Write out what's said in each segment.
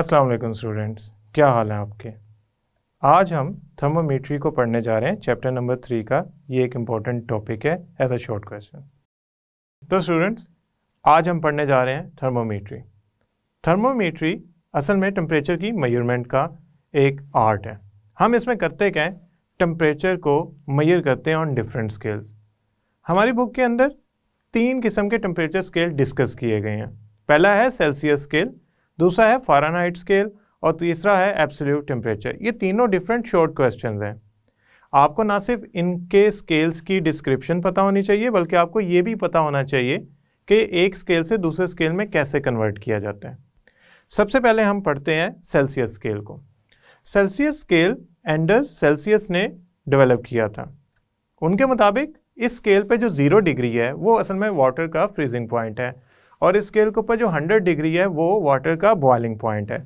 अस्सलाम वालेकुम स्टूडेंट्स क्या हाल है आपके आज हम थर्मोमीट्री को पढ़ने जा रहे हैं चैप्टर नंबर थ्री का ये एक इम्पॉर्टेंट टॉपिक है एज अ शॉर्ट क्वेश्चन तो स्टूडेंट्स आज हम पढ़ने जा रहे हैं थर्मोमीट्री थर्मोमीट्री असल में टम्परेचर की मयरमेंट का एक आर्ट है हम इसमें करते क्या है टम्परेचर को मैयर करते हैं ऑन डिफरेंट स्केल्स हमारी बुक के अंदर तीन किस्म के टम्परेचर स्केल डिस्कस किए गए हैं पहला है सेल्सियस स्केल दूसरा है फारानाइट स्केल और तीसरा है एब्सोल्यूट टेम्परेचर ये तीनों डिफरेंट शॉर्ट क्वेश्चन हैं आपको ना सिर्फ इनके स्केल्स की डिस्क्रिप्शन पता होनी चाहिए बल्कि आपको ये भी पता होना चाहिए कि एक स्केल से दूसरे स्केल में कैसे कन्वर्ट किया जाता है सबसे पहले हम पढ़ते हैं सेल्सियस स्केल को सेल्सियस स्केल एंडर्स सेल्सियस ने डेवलप किया था उनके मुताबिक इस स्केल पे जो ज़ीरो डिग्री है वो असल में वाटर का फ्रीजिंग पॉइंट है और इस स्केल के ऊपर जो 100 डिग्री है वो वाटर का बॉइलिंग पॉइंट है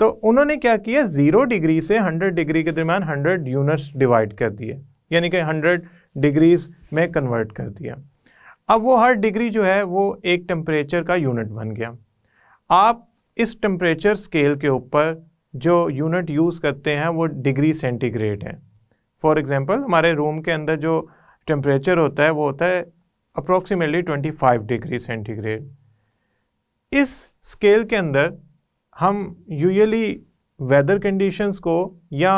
तो उन्होंने क्या किया ज़ीरो डिग्री से 100 डिग्री के दरमियान 100 यूनिट्स डिवाइड कर दिए यानी कि 100 डिग्रीज में कन्वर्ट कर दिया अब वो हर डिग्री जो है वो एक टेम्परेचर का यूनिट बन गया आप इस टेम्परेचर स्केल के ऊपर जो यूनिट यूज़ करते हैं वो डिग्री सेंटीग्रेड है फॉर एग्ज़ाम्पल हमारे रूम के अंदर जो टेम्परेचर होता है वो होता है अप्रोक्सीमेटली 25 डिग्री सेंटीग्रेड इस स्केल के अंदर हम यूजली वेदर कंडीशंस को या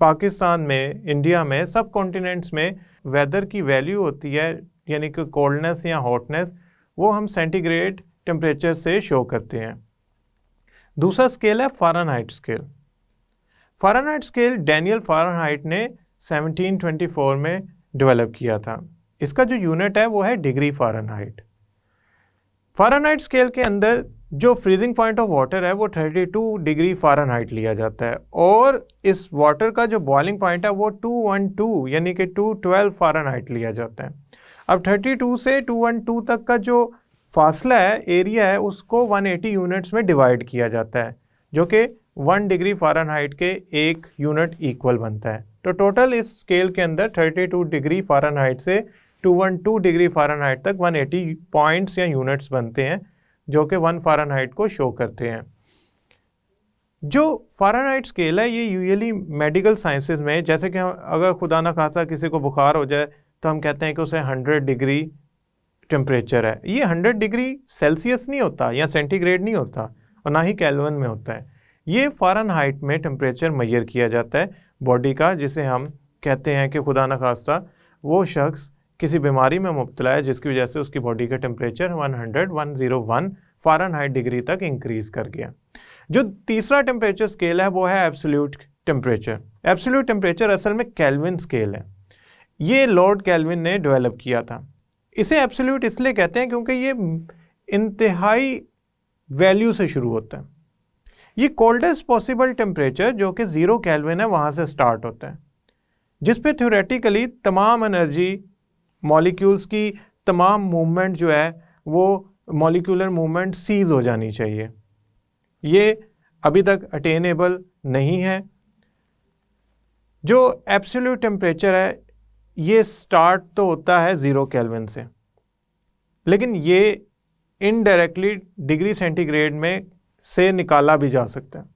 पाकिस्तान में इंडिया में सब कॉन्टिनेंट्स में वेदर की वैल्यू होती है यानी कि कोल्डनेस या हॉटनेस वो हम सेंटीग्रेड टेम्परेचर से शो करते हैं दूसरा स्केल है Fahrenheit scale Fahrenheit scale Daniel Fahrenheit ने 1724 में डेवलप किया था इसका जो यूनिट है वो है डिग्री फारनहाइट फारानाइट स्केल के अंदर जो फ्रीजिंग पॉइंट ऑफ वाटर है वो 32 डिग्री फारेनहाइट लिया जाता है और इस वाटर का जो बॉइलिंग पॉइंट है वो 212 यानी कि 212 फारेनहाइट लिया जाता है अब 32 से 212 तक का जो फासला है एरिया है उसको 180 यूनिट्स में डिवाइड किया जाता है जो कि 1 डिग्री फारेनहाइट के एक यूनिट इक्वल बनता है तो टोटल इस स्केल के अंदर थर्टी डिग्री फारेनहाइट से 212 डिग्री फारेनहाइट तक 180 पॉइंट्स या यूनिट्स बनते हैं जो कि वन फारेनहाइट को शो करते हैं जो फारेनहाइट स्केल है ये यूजली मेडिकल साइंसेज में जैसे कि हम अगर खुदा ना खासा किसी को बुखार हो जाए तो हम कहते हैं कि उसे 100 डिग्री टेम्परेचर है ये 100 डिग्री सेल्सियस नहीं होता या सेंटीग्रेड नहीं होता और ना ही कैलवन में होता है ये हाइट में टेम्परेचर मैयर किया जाता है बॉडी का जिसे हम कहते हैं कि खुदा न खास्ता वो शख्स किसी बीमारी में मुबतला है जिसकी वजह से उसकी बॉडी का टेम्परेचर 100, 101 फ़ारनहाइट डिग्री तक इंक्रीज़ कर गया जो तीसरा टेम्परेचर स्केल है वो है एब्सोल्यूट टेम्परेचर एब्सोल्यूट टेम्परेचर असल में कैलविन स्केल है ये लॉर्ड कैलविन ने डेवलप किया था इसे एब्सोल्यूट इसलिए कहते हैं क्योंकि ये इंतहाई वैल्यू से शुरू होता है ये कोल्डेस्ट पॉसिबल टेम्परेचर जो कि ज़ीरो कैलविन है वहाँ से स्टार्ट होता है जिस पे थ्योरेटिकली तमाम एनर्जी मॉलिक्यूल्स की तमाम मूवमेंट जो है वो मॉलिक्यूलर मूवमेंट सीज हो जानी चाहिए ये अभी तक अटेनेबल नहीं है जो एब्सोल्यूट टेम्परेचर है ये स्टार्ट तो होता है ज़ीरो केल्विन से लेकिन ये इनडायरेक्टली डिग्री सेंटीग्रेड में से निकाला भी जा सकता है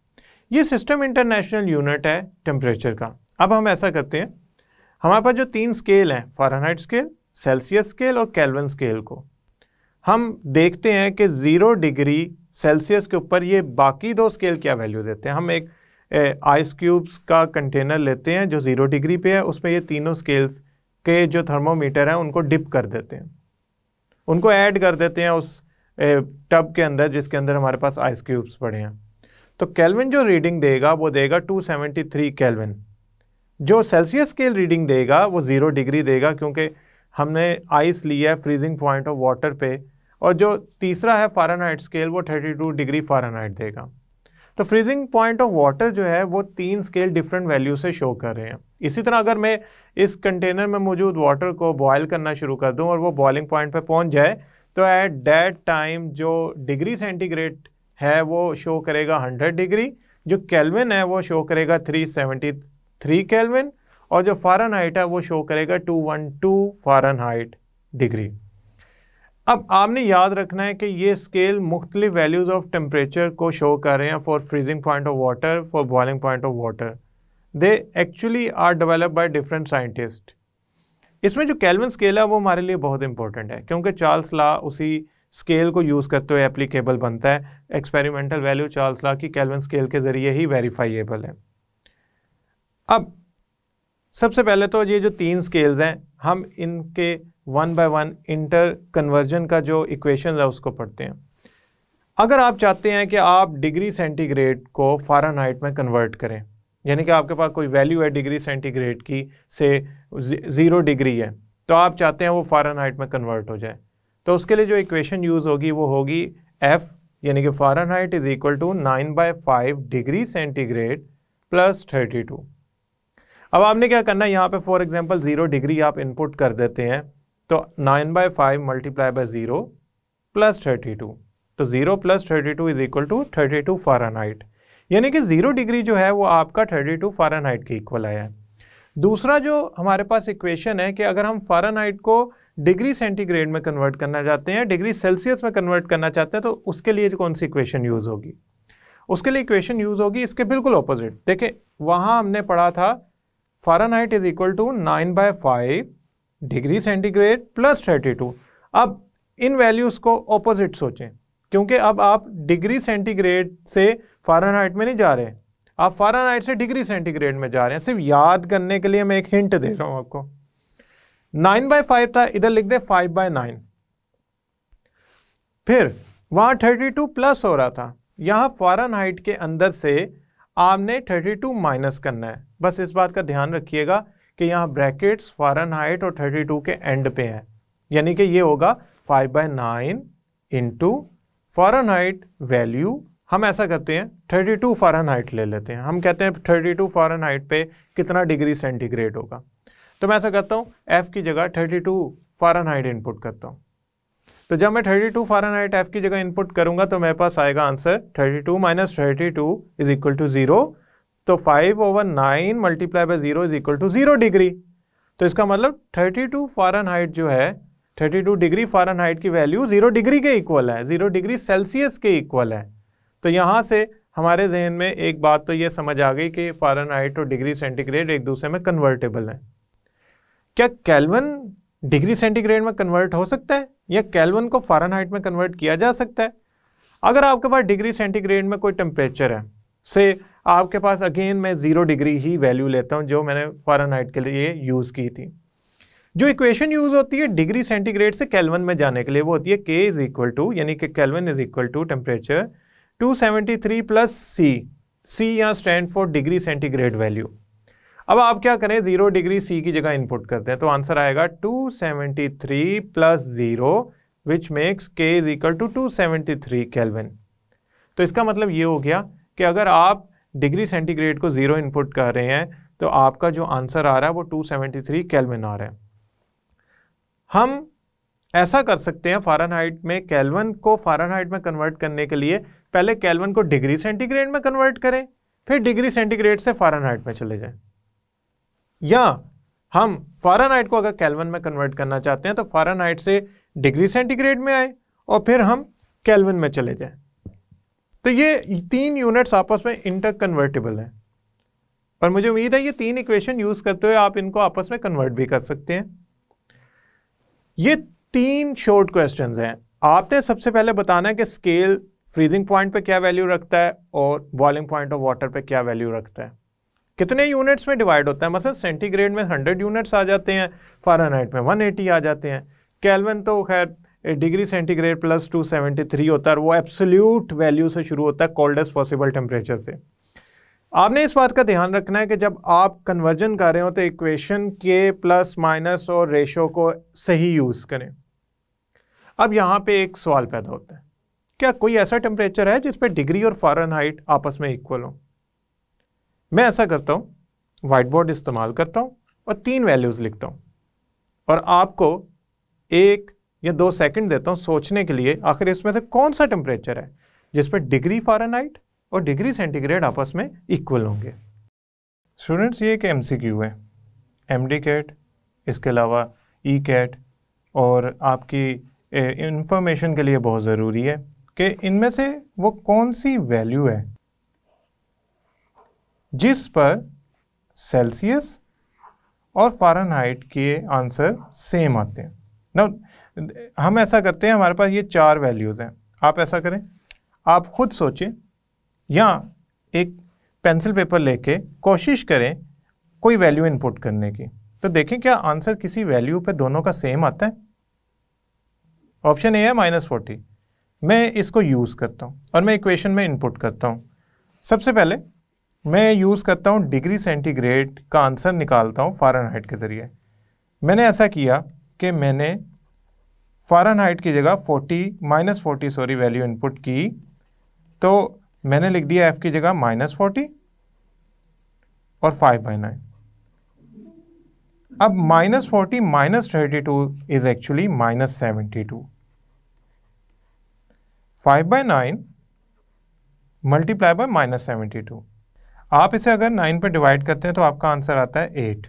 ये सिस्टम इंटरनेशनल यूनिट है टेम्परेचर का अब हम ऐसा करते हैं हमारे पास जो तीन स्केल हैं फारेनहाइट स्केल सेल्सियस स्केल और कैलवन स्केल को हम देखते हैं कि ज़ीरो डिग्री सेल्सियस के ऊपर ये बाकी दो स्केल क्या वैल्यू देते हैं हम एक आइस क्यूब्स का कंटेनर लेते हैं जो ज़ीरो डिग्री पे है उसमें ये तीनों स्केल्स के जो थर्मोमीटर हैं उनको डिप कर देते हैं उनको ऐड कर देते हैं उस टब के अंदर जिसके अंदर हमारे पास आइस क्यूब्स पड़े हैं तो कैलविन जो रीडिंग देगा वो देगा 273 कैलविन जो सेल्सियस स्केल रीडिंग देगा वो ज़ीरो डिग्री देगा क्योंकि हमने आइस लिया है फ्रीजिंग पॉइंट ऑफ वाटर पे और जो तीसरा है फ़ारेनहाइट स्केल वो 32 डिग्री फ़ारेनहाइट देगा तो फ्रीजिंग पॉइंट ऑफ वाटर जो है वो तीन स्केल डिफरेंट वैल्यू से शो कर रहे हैं इसी तरह अगर मैं इस कंटेनर में मौजूद वाटर को बॉयल करना शुरू कर दूँ और वो बॉयलिंग पॉइंट पर पहुँच जाए तो ऐट डैट टाइम जो डिग्री सेंटीग्रेड है वो शो करेगा हंड्रेड डिग्री जो कैलविन है वो शो करेगा थ्री सेवेंटी थ्री केल्विन और जो फॉरन हाइट है वो शो करेगा two one two Fahrenheit degree अब आपने याद रखना है कि ये स्केल मुख्तलि वैल्यूज़ ऑफ टेम्परेचर को शो कर रहे हैं for freezing point of water for boiling point of water they actually are develop by different scientist इसमें जो कैलविन स्केल है वो हमारे लिए बहुत इंपॉर्टेंट है क्योंकि चार्ल्स ला उसी स्केल को यूज़ करते हुए एप्लीकेबल बनता है एक्सपेरिमेंटल वैल्यू चार्ल्स ला की कैलविन स्केल के ज़रिए ही वेरीफाइएबल है अब सबसे पहले तो ये जो तीन स्केल्स हैं हम इनके one by one inter conversion का जो इक्वेशन है उसको पढ़ते हैं अगर आप चाहते हैं कि आप डिग्री सेंटीग्रेड को फ़ारनहाइट में कन्वर्ट करें यानी कि आपके पास कोई वैल्यू है डिग्री सेंटीग्रेड की से ज़ीरो डिग्री है तो आप चाहते हैं वो फ़ारनहाइट में कन्वर्ट हो जाए तो उसके लिए जो इक्वेशन यूज़ होगी वो होगी एफ़ यानी कि Fahrenheit is equal to nine by five degree centigrade plus thirty two अब आपने क्या करना है यहाँ पे फॉर एग्जांपल ज़ीरो डिग्री आप इनपुट कर देते हैं तो nine by five multiply by zero plus thirty two तो zero plus thirty two is equal to thirty two हाइट यानी कि ज़ीरो डिग्री जो है वो आपका थर्टी टू हाइट के इक्वल आया है दूसरा जो हमारे पास इक्वेशन है कि अगर हम हाइट को डिग्री सेंटीग्रेड में कन्वर्ट करना चाहते हैं डिग्री सेल्सियस में कन्वर्ट करना चाहते हैं तो उसके लिए कौन सी इक्वेशन यूज़ होगी उसके लिए इक्वेशन यूज़ होगी इसके बिल्कुल अपोजिट देखिए वहाँ हमने पढ़ा था Fahrenheit is equal to nine by five degree centigrade plus thirty two अब इन वैल्यूज़ को ऑपोजिट सोचें क्योंकि अब आप डिग्री सेंटीग्रेड से फारानाइट में नहीं जा रहे आप फारानाइट से डिग्री सेंटीग्रेड में जा रहे हैं सिर्फ याद करने के लिए मैं एक हिंट दे रहा हूं आपको नाइन बाय फाइव था इधर लिख दे फाइव बाय नाइन फिर वहां थर्टी टू प्लस हो रहा था यहां फॉरन हाइट के अंदर से आपने 32 माइनस करना है बस इस बात का ध्यान रखिएगा कि यहाँ ब्रैकेट्स हाइट और 32 के एंड पे हैं यानी कि ये होगा 5 बाय नाइन इंटू हाइट वैल्यू हम ऐसा करते हैं 32 हाइट ले लेते हैं हम कहते हैं 32 हाइट पर कितना डिग्री सेंटीग्रेड होगा तो मैं ऐसा करता हूँ एफ़ की जगह 32 हाइट इनपुट करता हूँ तो जब मैं 32 टू फारेनहाइट एफ की जगह इनपुट करूंगा तो मेरे पास आएगा answer 32 two minus thirty two is equal to zero तो 5 over 9 multiply by zero is equal to zero degree तो इसका मतलब 32 टू फॉरन जो है 32 डिग्री फॉरन की वैल्यू जीरो डिग्री के इक्वल है जीरो डिग्री सेल्सियस के इक्वल है तो यहाँ से हमारे जहन में एक बात तो ये समझ आ गई कि फॉरन और डिग्री सेंटीग्रेड एक दूसरे में कन्वर्टेबल है क्या कैलवन डिग्री सेंटीग्रेड में कन्वर्ट हो सकता है या कैलवन को फारनहाइट में कन्वर्ट किया जा सकता है अगर आपके पास डिग्री सेंटीग्रेड में कोई टेम्परेचर है से आपके पास अगेन मैं ज़ीरो डिग्री ही वैल्यू लेता हूँ जो मैंने फारनहाइट के लिए यूज़ की थी जो इक्वेशन यूज़ होती है डिग्री सेंटीग्रेड से कैलवन में जाने के लिए वो होती है के इज़ इक्वल टू यानी कि Kelvin is equal to temperature 273 plus c c यहाँ stand for degree centigrade value अब आप क्या करें जीरो डिग्री सी की जगह इनपुट करते हैं तो आंसर आएगा 273 seventy three plus zero which makes k is equal to two seventy three Kelvin तो इसका मतलब ये हो गया कि अगर आप डिग्री सेंटीग्रेड को ज़ीरो इनपुट कर रहे हैं तो आपका जो आंसर आ रहा है वो 273 सेवेंटी कैलविन आ रहा है हम ऐसा कर सकते हैं फारेनहाइट में कैलवन को फारेनहाइट में कन्वर्ट करने के लिए पहले कैलवन को डिग्री सेंटीग्रेड में कन्वर्ट करें फिर डिग्री सेंटीग्रेड से फारेनहाइट में चले जाएं या हम फारानाइट को अगर कैलवन में कन्वर्ट करना चाहते हैं तो फारानाइट से डिग्री सेंटीग्रेड में आए और फिर हम कैलवन में चले जाएं तो ये तीन यूनिट्स आपस में इंटर कन्वर्टेबल हैं और मुझे उम्मीद है ये तीन इक्वेशन यूज़ करते हुए आप इनको आपस में कन्वर्ट भी कर सकते हैं ये तीन शॉर्ट क्वेश्चन हैं आपने सबसे पहले बताना है कि स्केल फ्रीजिंग पॉइंट पे क्या वैल्यू रखता है और बॉइलिंग पॉइंट ऑफ वाटर पे क्या वैल्यू रखता है कितने यूनिट्स में डिवाइड होता है मसल मतलब सेंटीग्रेड में हंड्रेड यूनिट्स आ जाते हैं फारानाइट में वन एटी आ जाते हैं कैलवन तो खैर degree centigrade plus two seventy three होता है वो एब्सोल्यूट वैल्यू से शुरू होता है कोल्डेस्ट पॉसिबल टेम्परेचर से आपने इस बात का ध्यान रखना है कि जब आप कन्वर्जन कर रहे हो तो इक्वेशन के प्लस माइनस और रेशो को सही यूज़ करें अब यहाँ पे एक सवाल पैदा होता है क्या कोई ऐसा टेम्परेचर है जिसपे डिग्री और हाइट आपस में इक्वल हो मैं ऐसा करता हूँ वाइट बोर्ड इस्तेमाल करता हूँ और तीन वैल्यूज़ लिखता हूँ और आपको एक या दो सेकंड देता हूँ सोचने के लिए आखिर इसमें से कौन सा टेम्परेचर है जिसमें डिग्री फारेनहाइट और डिग्री सेंटीग्रेड आपस में इक्वल होंगे स्टूडेंट्स ये एक एम है एम कैट इसके अलावा ई e कैट और आपकी इंफॉर्मेशन के लिए बहुत ज़रूरी है कि इनमें से वो कौन सी वैल्यू है जिस पर सेल्सियस और फारेनहाइट के आंसर सेम आते हैं ना हम ऐसा करते हैं हमारे पास ये चार वैल्यूज़ हैं आप ऐसा करें आप खुद सोचें या एक पेंसिल पेपर लेके कोशिश करें कोई वैल्यू इनपुट करने की तो देखें क्या आंसर किसी वैल्यू पे दोनों का सेम आता है ऑप्शन ए है माइनस फोर्टी मैं इसको यूज़ करता हूँ और मैं इक्वेशन में इनपुट करता हूँ सबसे पहले मैं यूज़ करता हूँ डिग्री सेंटीग्रेड का आंसर निकालता हूँ फ़ारन के ज़रिए मैंने ऐसा किया कि मैंने फ़ारन की जगह 40 minus forty sorry value input की तो मैंने लिख दिया एफ़ की जगह माइनस फोर्टी और फाइव बाई नाइन अब minus forty minus thirty two is actually minus seventy two five by nine multiply by minus seventy two आप इसे अगर नाइन पर डिवाइड करते हैं तो आपका आंसर आता है एट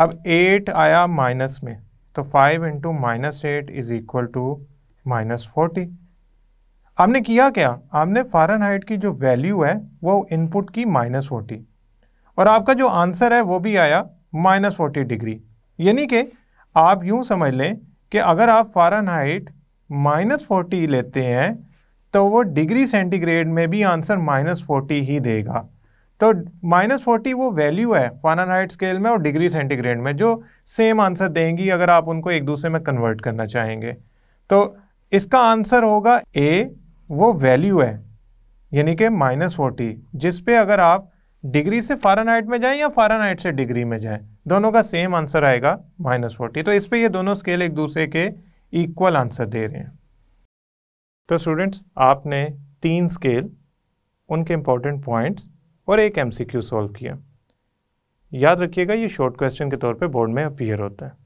अब एट आया माइनस में तो five into minus eight is equal to minus forty आपने किया क्या आपने फॉरन हाइट की जो वैल्यू है वो इनपुट की माइनस फोर्टी और आपका जो आंसर है वो भी आया माइनस फोर्टी डिग्री यानी कि आप यूँ समझ लें कि अगर आप फॉरन हाइट माइनस फोर्टी लेते हैं तो वो डिग्री सेंटीग्रेड में भी आंसर माइनस फोर्टी ही देगा तो माइनस फोर्टी वो वैल्यू है हाइट स्केल में और डिग्री सेंटीग्रेड में जो सेम आंसर देंगी अगर आप उनको एक दूसरे में कन्वर्ट करना चाहेंगे तो इसका आंसर होगा ए वो वैल्यू है यानी कि माइनस फोर्टी जिसपे अगर आप डिग्री से फारानाइट में जाएं या फारानाइट से डिग्री में जाएं दोनों का सेम आंसर आएगा माइनस फोर्टी तो इस पे ये दोनों स्केल एक दूसरे के इक्वल आंसर दे रहे हैं तो स्टूडेंट्स आपने तीन स्केल उनके इंपॉर्टेंट पॉइंट्स और एक एम सॉल्व किया याद रखिएगा ये शॉर्ट क्वेश्चन के तौर पे बोर्ड में अपीयर होता है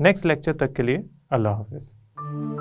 नेक्स्ट लेक्चर तक के लिए अल्लाह हाफिज़